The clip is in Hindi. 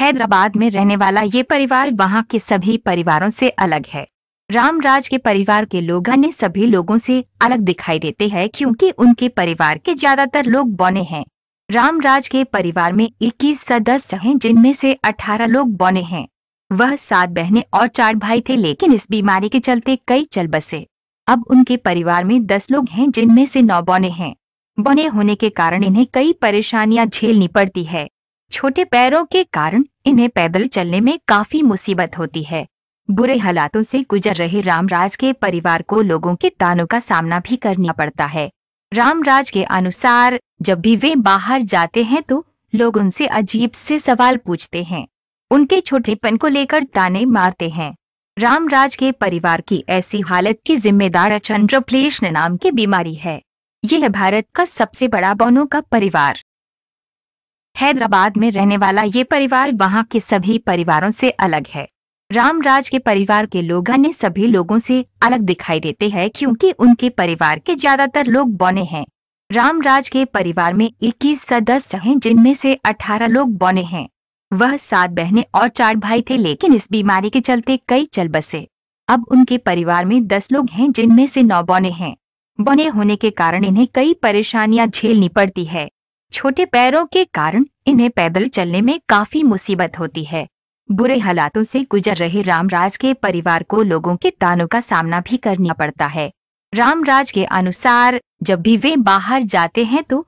हैदराबाद में रहने वाला ये परिवार वहाँ के सभी परिवारों से अलग है रामराज के परिवार के लोग अन्य सभी लोगों से अलग दिखाई देते हैं क्योंकि उनके परिवार के ज्यादातर लोग बौने हैं रामराज के परिवार में 21 सदस्य हैं जिनमें से 18 लोग बौने हैं वह सात बहनें और चार भाई थे लेकिन इस बीमारी के चलते कई चल बसे अब उनके परिवार में दस लोग हैं जिनमें से नौ बौने हैं बौने होने के कारण इन्हें कई परेशानियां झेलनी पड़ती है छोटे पैरों के कारण इन्हें पैदल चलने में काफी मुसीबत होती है बुरे हालातों से गुजर रहे रामराज के परिवार को लोगों के तानों का सामना भी करना पड़ता है रामराज के अनुसार जब भी वे बाहर जाते हैं तो लोग उनसे अजीब से सवाल पूछते हैं उनके छोटेपन को लेकर ताने मारते हैं रामराज के परिवार की ऐसी हालत की जिम्मेदार अचंद्रप्लेशन नाम की बीमारी है यह भारत का सबसे बड़ा बोनों का परिवार हैदराबाद में रहने वाला ये परिवार वहाँ के सभी परिवारों से अलग है रामराज के परिवार के लोग अन्य सभी लोगों से अलग दिखाई देते हैं क्योंकि उनके परिवार के ज्यादातर लोग बौने हैं रामराज के परिवार में 21 सदस्य हैं जिनमें से 18 लोग बौने हैं वह सात बहनें और चार भाई थे लेकिन इस बीमारी के चलते कई चल बसे अब उनके परिवार में दस लोग हैं जिनमें से नौ बौने हैं बौने होने के कारण इन्हें कई परेशानियां झेलनी पड़ती है छोटे पैरों के कारण इन्हें पैदल चलने में काफी मुसीबत होती है बुरे हालातों से गुजर रहे रामराज के परिवार को लोगों के तानों का सामना भी करना पड़ता है रामराज के अनुसार जब भी वे बाहर जाते हैं तो